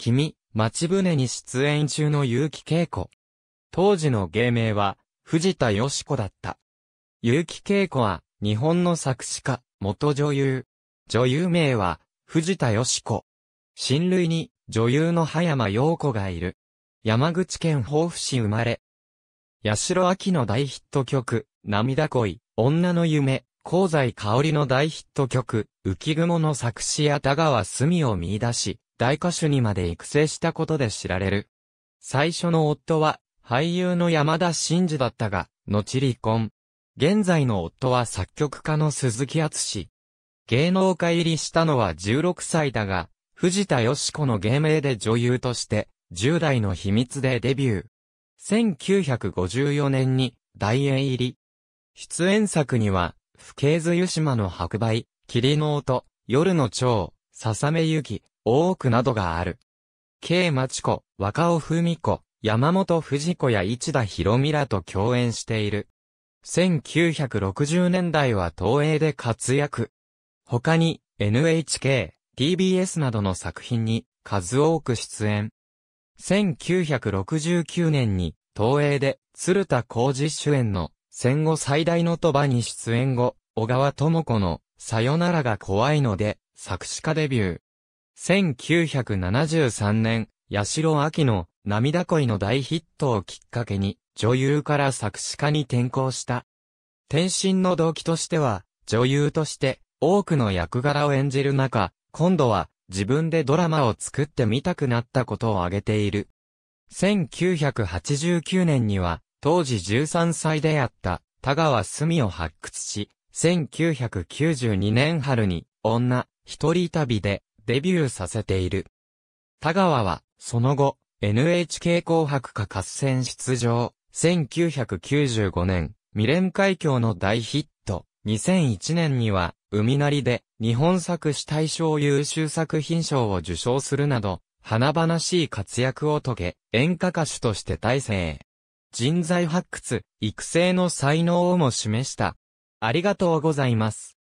君、町船に出演中の結城恵子。当時の芸名は、藤田よし子だった。結城恵子は、日本の作詞家、元女優。女優名は、藤田よし子。親類に、女優の葉山陽子がいる。山口県防府市生まれ。八代秋の大ヒット曲、涙恋、女の夢、香西香織の大ヒット曲、浮雲の作詞や田川隅を見出し、大歌手にまで育成したことで知られる。最初の夫は、俳優の山田真二だったが、後離婚。現在の夫は作曲家の鈴木厚芸能界入りしたのは16歳だが、藤田よし子の芸名で女優として、10代の秘密でデビュー。1954年に、大演入り。出演作には、不敬図湯島の白梅、霧の音、夜の蝶、ささめゆき、大奥などがある。K 町子、若尾文子、山本藤子や市田博美らと共演している。1960年代は東映で活躍。他に NHK、TBS などの作品に数多く出演。1969年に東映で鶴田浩二主演の戦後最大の鳥羽に出演後、小川智子のさよならが怖いので作詞家デビュー。1973年、八代秋の涙恋の大ヒットをきっかけに、女優から作詞家に転向した。転身の動機としては、女優として多くの役柄を演じる中、今度は自分でドラマを作ってみたくなったことを挙げている。1989年には、当時13歳であった田川澄を発掘し、1992年春に女一人旅でデビューさせている。田川は、その後、NHK 紅白歌合戦出場、1995年、未練海峡の大ヒット、2001年には、海なりで、日本作詞大賞優秀作品賞を受賞するなど、華々しい活躍を遂げ、演歌歌手として大成。人材発掘、育成の才能をも示した。ありがとうございます。